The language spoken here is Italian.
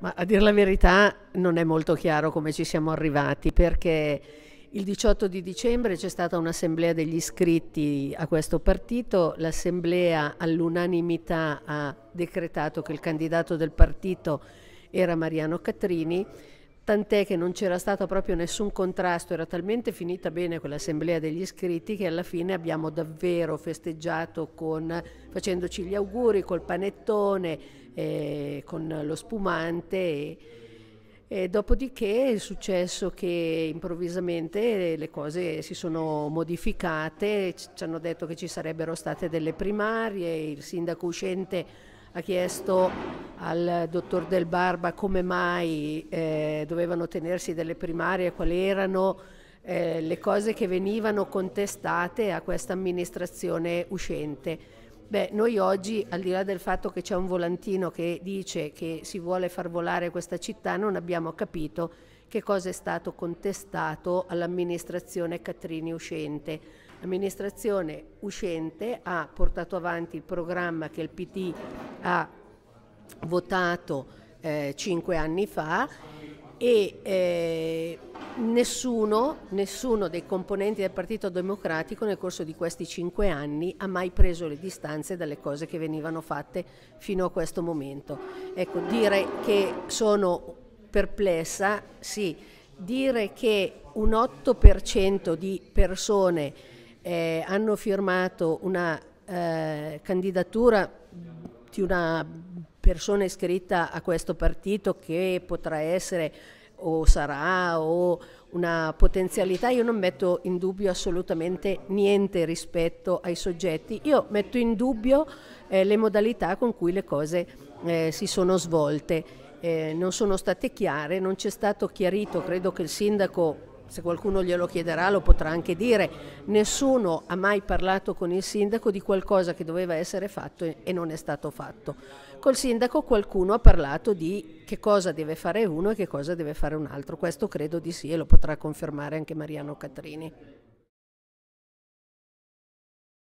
Ma a dire la verità non è molto chiaro come ci siamo arrivati perché il 18 di dicembre c'è stata un'assemblea degli iscritti a questo partito, l'assemblea all'unanimità ha decretato che il candidato del partito era Mariano Catrini tant'è che non c'era stato proprio nessun contrasto, era talmente finita bene quell'assemblea degli iscritti che alla fine abbiamo davvero festeggiato con, facendoci gli auguri col panettone, eh, con lo spumante. E, e dopodiché è successo che improvvisamente le cose si sono modificate, ci hanno detto che ci sarebbero state delle primarie, il sindaco uscente ha chiesto al dottor Del Barba come mai eh, dovevano tenersi delle primarie, quali erano eh, le cose che venivano contestate a questa amministrazione uscente. Beh, noi oggi, al di là del fatto che c'è un volantino che dice che si vuole far volare questa città, non abbiamo capito che cosa è stato contestato all'amministrazione Cattrini uscente. L'amministrazione uscente ha portato avanti il programma che il PT ha votato eh, cinque anni fa e eh, nessuno, nessuno, dei componenti del Partito Democratico nel corso di questi cinque anni ha mai preso le distanze dalle cose che venivano fatte fino a questo momento. Ecco, dire che sono perplessa, sì, dire che un 8% di persone eh, hanno firmato una eh, candidatura davanti una persona iscritta a questo partito che potrà essere o sarà o una potenzialità, io non metto in dubbio assolutamente niente rispetto ai soggetti, io metto in dubbio eh, le modalità con cui le cose eh, si sono svolte, eh, non sono state chiare, non c'è stato chiarito, credo che il sindaco se qualcuno glielo chiederà lo potrà anche dire, nessuno ha mai parlato con il sindaco di qualcosa che doveva essere fatto e non è stato fatto. Col sindaco qualcuno ha parlato di che cosa deve fare uno e che cosa deve fare un altro, questo credo di sì e lo potrà confermare anche Mariano Catrini.